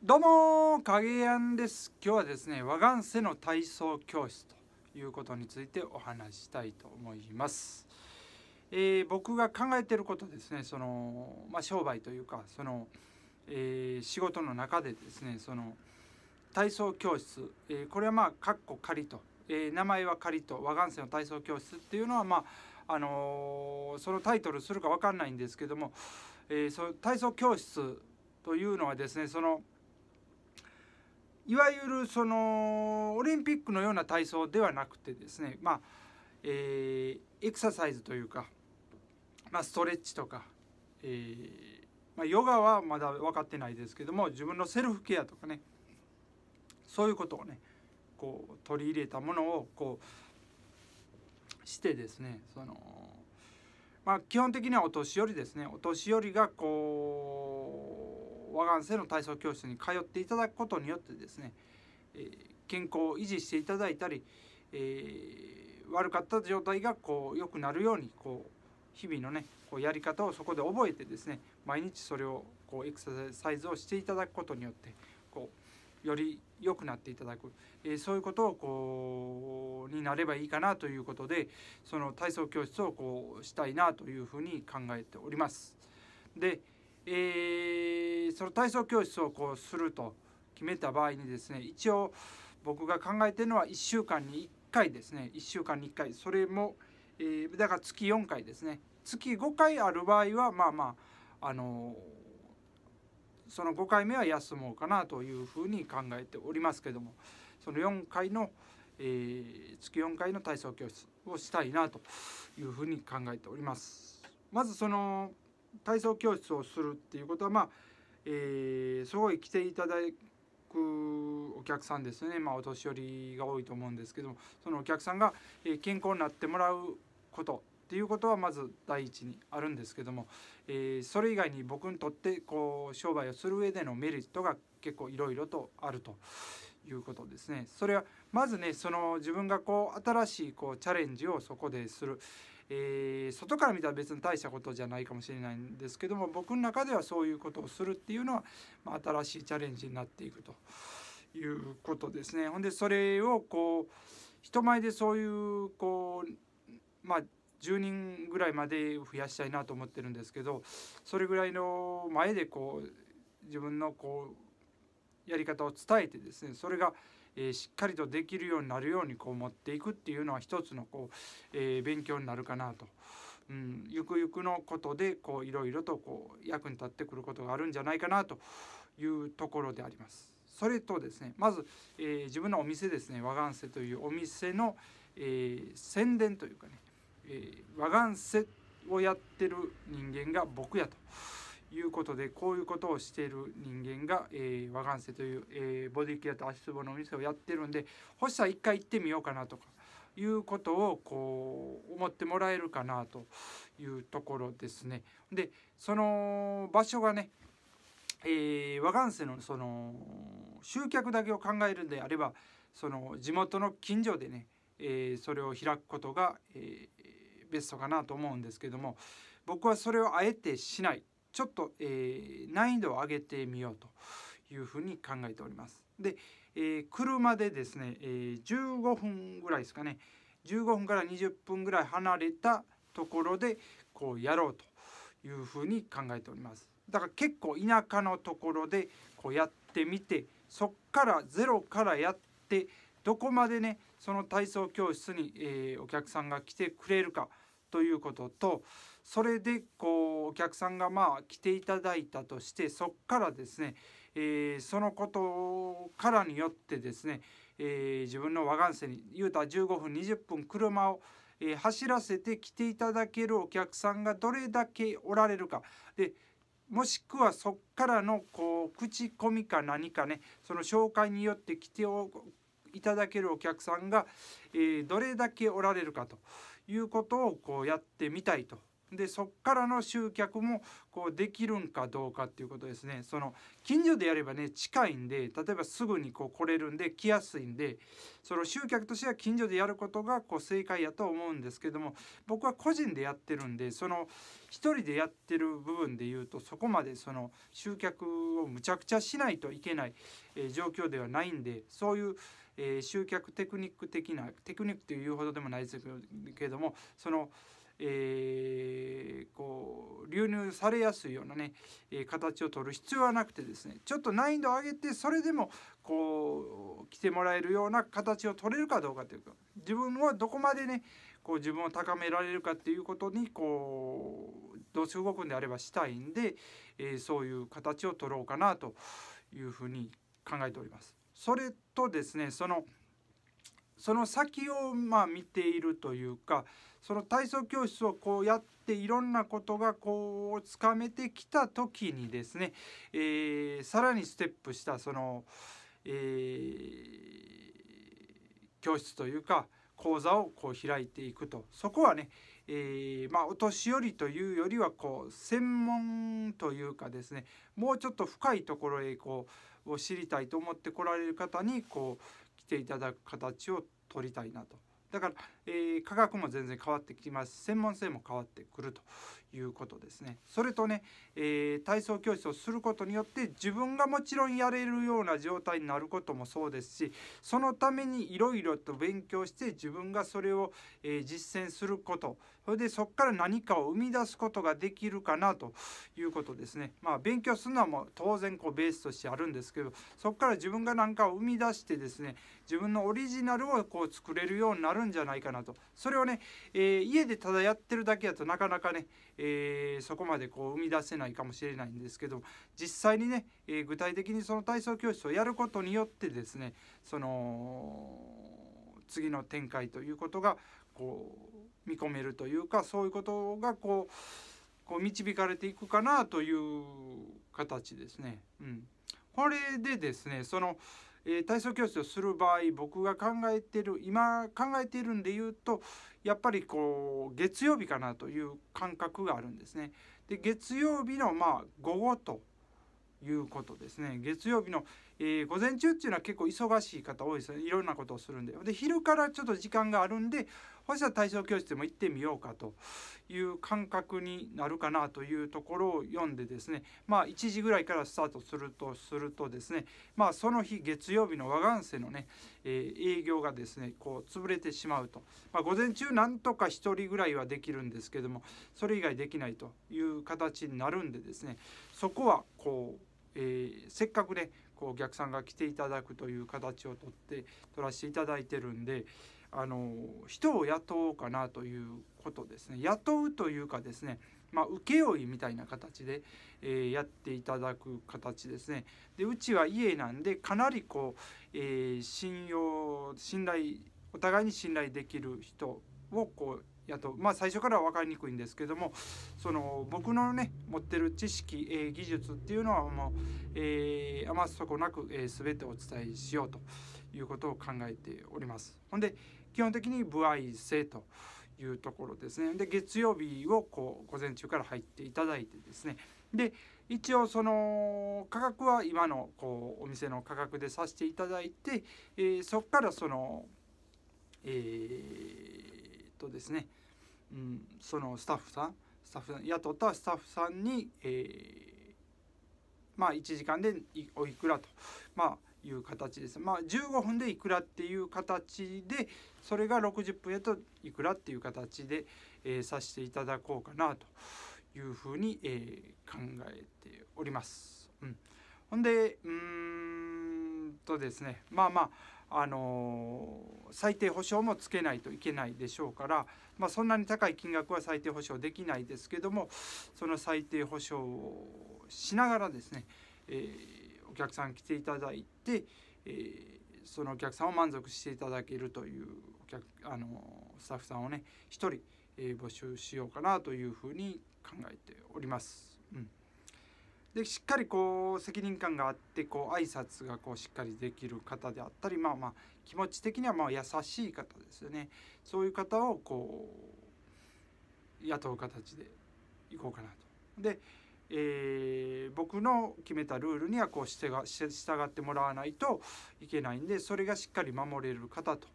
どうも影やんです今日はですね和岩瀬の体操教室ということについてお話したいと思います、えー、僕が考えてることですねそのまあ、商売というかその、えー、仕事の中でですねその体操教室、えー、これはまあカッコ仮と、え名前は仮と和岩瀬の体操教室っていうのはまああのそのタイトルするかわかんないんですけども、えー、その体操教室というのはですねそのいわゆるそのオリンピックのような体操ではなくてですねまあ、えー、エクササイズというか、まあ、ストレッチとか、えー、まあ、ヨガはまだ分かってないですけども自分のセルフケアとかねそういうことをねこう取り入れたものをこうしてですねそのまあ、基本的にはお年寄りですねお年寄りがこう和願瀬の体操教室に通っていただくことによってですね、えー、健康を維持していただいたり、えー、悪かった状態がこう良くなるようにこう日々のねこうやり方をそこで覚えてですね毎日それをこうエクササイズをしていただくことによってこうより良くなっていただく、えー、そういうことをこうになればいいかなということでその体操教室をこうしたいなというふうに考えております。でえー、その体操教室をこうすると決めた場合にですね一応僕が考えてるのは1週間に1回ですね1週間に1回それも、えー、だから月4回ですね月5回ある場合はまあまああのー、その5回目は休もうかなというふうに考えておりますけどもその4回の、えー、月4回の体操教室をしたいなというふうに考えております。まずその体操教室をするっていうことはまあ、えー、すごい来ていただくお客さんですね、まあ、お年寄りが多いと思うんですけどもそのお客さんが健康になってもらうことっていうことはまず第一にあるんですけども、えー、それ以外に僕にとってこう商売をする上でのメリットが結構いろいろとあるということですね。それはまずねその自分がこう新しいこうチャレンジをそこでする。えー、外から見たら別に大したことじゃないかもしれないんですけども僕の中ではそういうことをするっていうのは、まあ、新しいチャレンジになっていくということですね。ほんでそれをこう人前でそういうこうまあ10人ぐらいまで増やしたいなと思ってるんですけどそれぐらいの前でこう自分のこうやり方を伝えてですねそれがえー、しっかりとできるようになるようにこう持っていくっていうのは一つのこう、えー、勉強になるかなと。うん、ゆくゆくのことでこういろいろとこう役に立ってくることがあるんじゃないかなというところであります。それとですねまず、えー、自分のお店ですね和岩瀬というお店の、えー、宣伝というかね、えー、和岩瀬をやってる人間が僕やと。いうことでこういうことをしている人間が、えー、和岩性という、えー、ボディケアと足つぼのお店をやってるんで星さん一回行ってみようかなとかいうことをこう思ってもらえるかなというところですね。でその場所がね、えー、和岩性のその集客だけを考えるんであればその地元の近所でね、えー、それを開くことが、えー、ベストかなと思うんですけども僕はそれをあえてしないちょっと、えー、難易度を上げてみようというふうに考えております。で、えー、車でですね、えー、15分ぐらいですかね15分から20分ぐらい離れたところでこうやろうというふうに考えております。だから結構田舎のところでこうやってみてそっからゼロからやってどこまでねその体操教室に、えー、お客さんが来てくれるかということとそれでこうお客さんがまあ来ていただいたとしてそこからですね、えー、そのことからによってですね、えー、自分の和願線に言うたら15分20分車を、走らせて来ていただけるお客さんがどれだけおられるかでもしくはそこからのこう口コミか何かねその紹介によって来ていただけるお客さんが、えどれだけおられるかということをこうやってみたいとでそっからの集客もこうできるんかどうかっていうことですねその近所でやればね近いんで例えばすぐにこう来れるんで来やすいんでその集客としては近所でやることがこう正解やと思うんですけども僕は個人でやってるんでその1人でやってる部分で言うとそこまでその集客をむちゃくちゃしないといけない、えー、状況ではないんでそういうえー、集客テクニック的なテクニックというほどでもないですけれどもその、えー、こう流入されやすいようなね、え形を取る必要はなくてですねちょっと難易度を上げてそれでもこう来てもらえるような形を取れるかどうかというか自分はどこまでねこう自分を高められるかっていうことにこうどうせ動くんであればしたいんで、えー、そういう形を取ろうかなというふうに考えております。それとですねそのその先をまあ見ているというかその体操教室をこうやっていろんなことがこうつかめてきた時にですね、えー、さらにステップしたその、えー、教室というか講座をこう開いていくとそこはね、えー、まあ、お年寄りというよりはこう専門というかですねもうちょっと深いところへこうを知りたいと思って来られる方にこう来ていただく形を取りたいなとだから、えー、価格も全然変わってきます専門性も変わってくるということですねそれとね、えー、体操教室をすることによって自分がもちろんやれるような状態になることもそうですしそのためにいろいろと勉強して自分がそれを、えー、実践することそれでそこから何かを生み出すことができるかなということですねまあ勉強するのはもう当然こうベースとしてあるんですけどそこから自分が何かを生み出してですね自分のオリジナルをこう作れるようになるんじゃないかなとそれをね、えー、家でただやってるだけやとなかなかね、えー、そこまでこう生み出せないかもしれないんですけど実際にね、え具体的にその体操教室をやることによってですねその次の展開ということがこう見込めるというかそういうことがこうこう導かれていくかなという形ですね。うん、これでですねそのえー、体操教室をする場合僕が考えてる今考えているんで言うとやっぱりこう月曜日かなという感覚があるんですね。で月曜日のまあ午後ということですね月曜日の、えー、午前中っていうのは結構忙しい方多いですねいろんなことをするんでで昼からちょっと時間があるんでそしたら対象教室でも行ってみようかという感覚になるかなというところを読んでですねまあ1時ぐらいからスタートするとするとですねまあその日月曜日の和ん瀬のね、えー、営業がですねこう潰れてしまうと、まあ、午前中なんとか1人ぐらいはできるんですけどもそれ以外できないという形になるんでですねそこはこう、えー、せっかくねこうお客さんが来ていただくという形をとって取らせていただいてるんで、あの人を雇おうかなということですね雇うというかですねまあ、請負みたいな形で、えー、やっていただく形ですね。でうちは家なんでかなりこう、えー、信用信頼お互いに信頼できる人をこう雇うまあ最初からは分かりにくいんですけどもその僕のね持ってる知識、えー、技術っていうのはもう、えー、余すとこなく、えー、全てお伝えしようと。いうことを考えております。ほんで基本的に歩合制というところですね。で月曜日をこう午前中から入っていただいてですねで一応その価格は今のこうお店の価格でさせていただいて、えー、そこからそのえー、っとですね、うん、そのスタッフさんスタッフさん雇ったスタッフさんに、えー、まあ1時間でおいくらとまあいう形です。まあ15分でいくらっていう形でそれが60分やといくらっていう形で、えー、させていただこうかなというふうに、えー、考えております。うん、ほんでうんとですねまあまああのー、最低保証もつけないといけないでしょうから、まあ、そんなに高い金額は最低保証できないですけどもその最低保証をしながらですね、えー客さん来ていただいて、えー、そのお客さんを満足していただけるというお客あのスタッフさんをね1人、えー、募集しようかなというふうに考えております。うんでしっかりこう責任感があってこう挨拶がこうしっかりできる方であったりまあまあ気持ち的にはまあ優しい方ですよねそういう方をこう雇う形でいこうかなと。でえー、僕の決めたルールにはこうしてが従ってもらわないといけないんでそれがしっかり守れる方と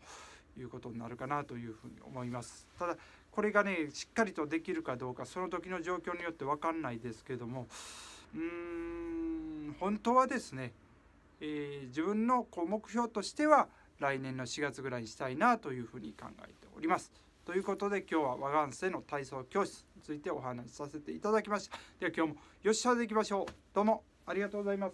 いうことになるかなというふうに思います。ただこれがねしっかりとできるかどうかその時の状況によって分かんないですけどもうーん本当はですね、えー、自分のこう目標としては来年の4月ぐらいにしたいなというふうに考えております。ということで今日は和岩性の体操教室ついてお話しさせていただきましたでは今日もよしさでいきましょうどうもありがとうございます